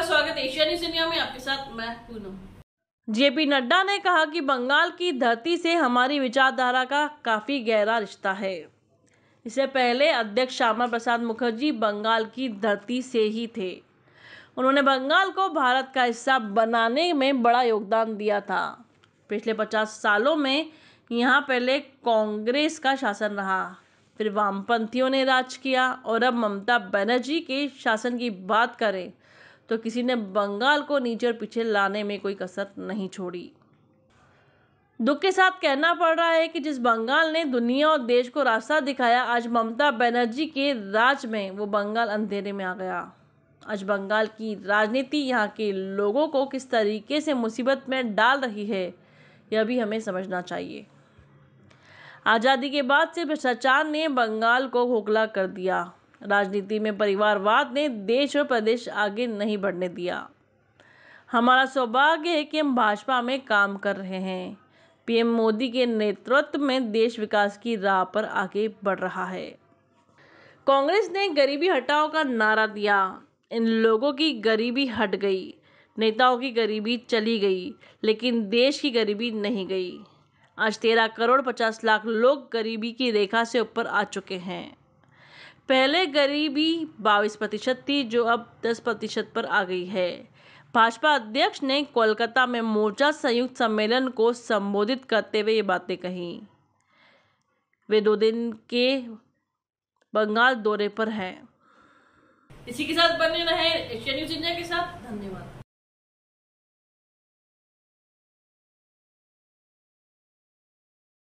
आपका स्वागत Asia news India में आपके साथ मैं पूनम जेपी नड्डा ने कहा कि बंगाल की धरती से हमारी विचारधारा का काफ़ी गहरा रिश्ता है इससे पहले अध्यक्ष श्यामा प्रसाद मुखर्जी बंगाल की धरती से ही थे उन्होंने बंगाल को भारत का हिस्सा बनाने में बड़ा योगदान दिया था पिछले पचास सालों में यहाँ पहले कांग्रेस का शासन रहा फिर वामपंथियों ने राज किया और अब ममता बनर्जी के शासन की बात करें तो किसी ने बंगाल को नीचे और पीछे लाने में कोई कसर नहीं छोड़ी दुख के साथ कहना पड़ रहा है कि जिस बंगाल ने दुनिया और देश को रास्ता दिखाया आज ममता बनर्जी के राज में वो बंगाल अंधेरे में आ गया आज बंगाल की राजनीति यहाँ के लोगों को किस तरीके से मुसीबत में डाल रही है यह भी हमें समझना चाहिए आज़ादी के बाद से भ्रष्टाचार ने बंगाल को खोखला कर दिया राजनीति में परिवारवाद ने देश और प्रदेश आगे नहीं बढ़ने दिया हमारा सौभाग्य है कि हम भाजपा में काम कर रहे हैं पीएम मोदी के नेतृत्व में देश विकास की राह पर आगे बढ़ रहा है कांग्रेस ने गरीबी हटाओ का नारा दिया इन लोगों की गरीबी हट गई नेताओं की गरीबी चली गई लेकिन देश की गरीबी नहीं गई आज तेरह करोड़ पचास लाख लोग गरीबी की रेखा से ऊपर आ चुके हैं पहले गरीबी बाईस प्रतिशत थी जो अब दस प्रतिशत पर आ गई है भाजपा अध्यक्ष ने कोलकाता में मोर्चा संयुक्त सम्मेलन को संबोधित करते हुए ये बातें कहीं वे दो दिन के बंगाल दौरे पर हैं इसी के साथ बने रहे